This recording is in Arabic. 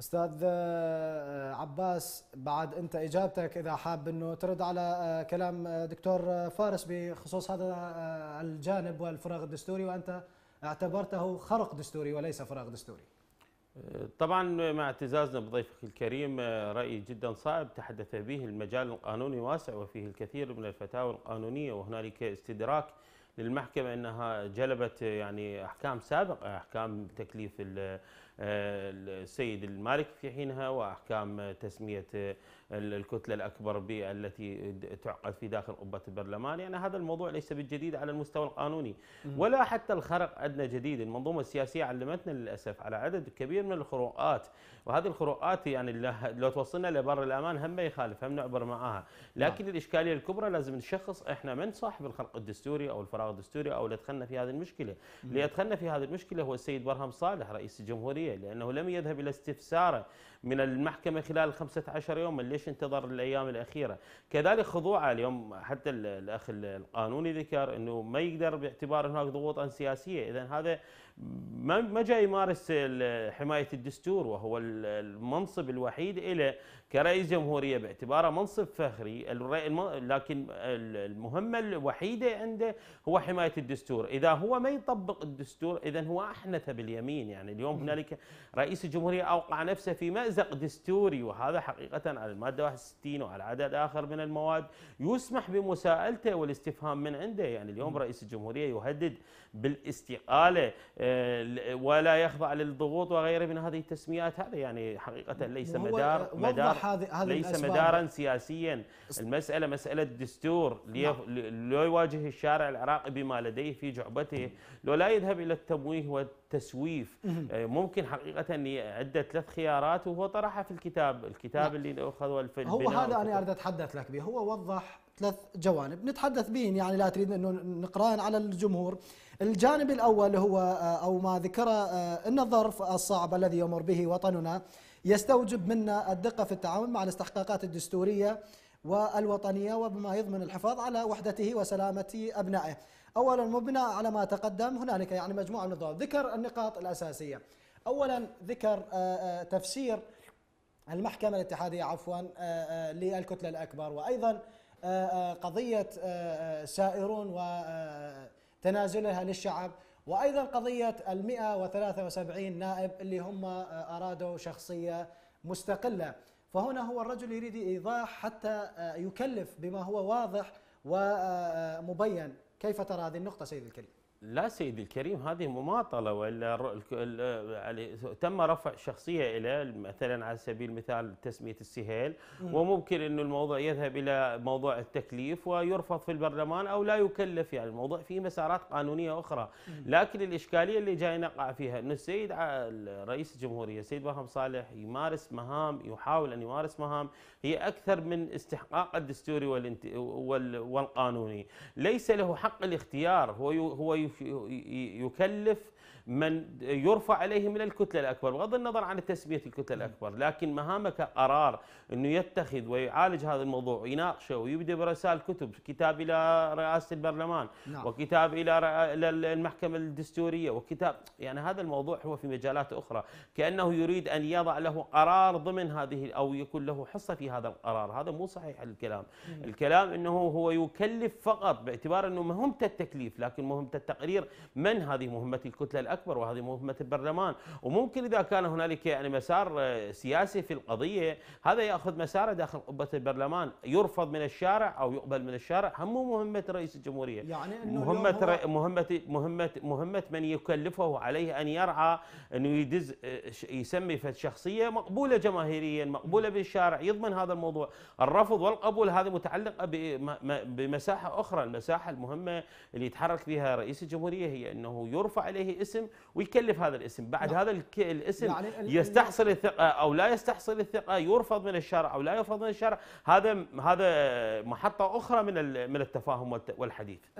استاذ آه، عباس بعد انت اجابتك اذا حاب انه ترد على آه، كلام آه، دكتور فارس بخصوص هذا الجانب والفراغ الدستوري وانت اعتبرته خرق دستوري وليس فراغ دستوري. طبعا مع اعتزازنا بضيفك الكريم راي جدا صائب تحدث به المجال القانوني واسع وفيه الكثير من الفتاوى القانونيه وهنالك استدراك للمحكمه انها جلبت يعني احكام سابقه احكام تكليف السيد المالك في حينها واحكام تسميه الكتله الاكبر التي تعقد في داخل قبه البرلمان، يعني هذا الموضوع ليس بالجديد على المستوى القانوني ولا حتى الخرق عندنا جديد، المنظومه السياسيه علمتنا للاسف على عدد كبير من الخروقات وهذه الخروقات يعني لو توصلنا لبر الامان هم ما يخالف هم نعبر معاها، نعم. لكن نعم. الاشكاليه الكبرى لازم نشخص احنا من صاحب الخرق الدستوري او الفراغ الدستوري او اللي في هذه المشكله، اللي ادخلنا في هذه المشكله هو السيد برهم صالح رئيس الجمهوريه الشرعيه لأنه لم يذهب إلى استفساره من المحكمة خلال 15 يوما ليش انتظر الأيام الأخيرة كذلك خضوعه اليوم حتى الأخ القانوني ذكر أنه ما يقدر باعتبار هناك ضغوطا سياسية إذا هذا ما جاء يمارس حماية الدستور وهو المنصب الوحيد إلى كرئيس جمهورية باعتباره منصب فخري لكن المهمة الوحيدة عنده هو حماية الدستور إذا هو ما يطبق الدستور إذا هو أحنث باليمين يعني اليوم هنالك رئيس الجمهورية أوقع نفسه في مأزق دستوري وهذا حقيقة على المادة 61 وعلى عدد آخر من المواد يسمح بمساءلته والاستفهام من عنده يعني اليوم رئيس الجمهورية يهدد بالاستقالة آه، ولا يخضع للضغوط وغيره من هذه التسميات هذا يعني حقيقة ليس مدار مدار ليس مدارا سياسيا المسألة مسألة دستور نعم. لو يواجه الشارع العراقي بما لديه في جعبته لو لا يذهب إلى التمويه تسويف آه، ممكن حقيقه عده ثلاث خيارات وهو طرحها في الكتاب الكتاب نعم. اللي اخذه الفيلم هو هذا انا اريد اتحدث لك به هو وضح ثلاث جوانب نتحدث به يعني لا تريد انه نقراهن على الجمهور الجانب الاول هو آه، او ما ذكر ان آه، الظرف الصعب الذي يمر به وطننا يستوجب منا الدقة في التعامل مع الاستحقاقات الدستورية والوطنية وبما يضمن الحفاظ على وحدته وسلامة أبنائه أولا مبنى على ما تقدم هنالك يعني مجموعة من الضوابط ذكر النقاط الأساسية أولا ذكر آه، آه، تفسير المحكمة الاتحادية عفوا آه، للكتلة الأكبر وأيضا قضية سائرون وتنازلها للشعب وايضا قضيه ال 173 نائب اللي هم آه، ارادوا شخصيه مستقله فهنا هو الرجل يريد ايضاح حتى آه، يكلف بما هو واضح ومبين آه، كيف ترى هذه النقطه سيد الكريم لا سيدي الكريم هذه مماطلة وإلا يعني تم رفع شخصية إلى مثلا على سبيل المثال تسمية السهيل وممكن أن الموضوع يذهب إلى موضوع التكليف ويرفض في البرلمان أو لا يكلف يعني الموضوع فيه مسارات قانونية أخرى لكن الإشكالية اللي جاي نقع فيها أن السيد رئيس الجمهورية السيد برهم صالح يمارس مهام يحاول أن يمارس مهام هي أكثر من استحقاق الدستوري والقانوني ليس له حق الاختيار هو هو يكلف من يرفع عليه من الكتلة الأكبر بغض النظر عن تسمية الكتلة الأكبر لكن مهامك قرار أنه يتخذ ويعالج هذا الموضوع ويناقشه ويبدأ برسائل كتب كتاب إلى رئاسة البرلمان نعم. وكتاب إلى المحكمة الدستورية وكتاب يعني هذا الموضوع هو في مجالات أخرى كأنه يريد أن يضع له قرار ضمن هذه أو يكون له حصة في هذا القرار هذا مو صحيح الكلام نعم. الكلام أنه هو يكلف فقط باعتبار أنه مهمته التكليف لكن مهمته تقرير من هذه مهمة الكتلة الأكبر وهذه مهمة البرلمان وممكن إذا كان هنالك يعني مسار آه، سياسي في القضية هذا يأخذ مساره داخل قبة البرلمان يرفض من الشارع أو يقبل من الشارع هم مهمة رئيس الجمهورية يعني أنه مهمة, مهمة, مهمة, مهمة من يكلفه عليه أن يرعى أنه يدز آه، يسمي فد شخصية مقبولة جماهيريا مقبولة بالشارع يضمن هذا الموضوع الرفض والقبول هذه متعلقة بمساحة أخرى المساحة المهمة اللي يتحرك فيها رئيس الجمهوريه هي انه يرفع اليه اسم ويكلف هذا الاسم، بعد لا. نعم. هذا الاسم يعني يستحصل الثقه او لا يستحصل الثقه، يرفض من الشارع او لا يرفض من الشارع، هذا هذا محطه اخرى من من التفاهم والحديث.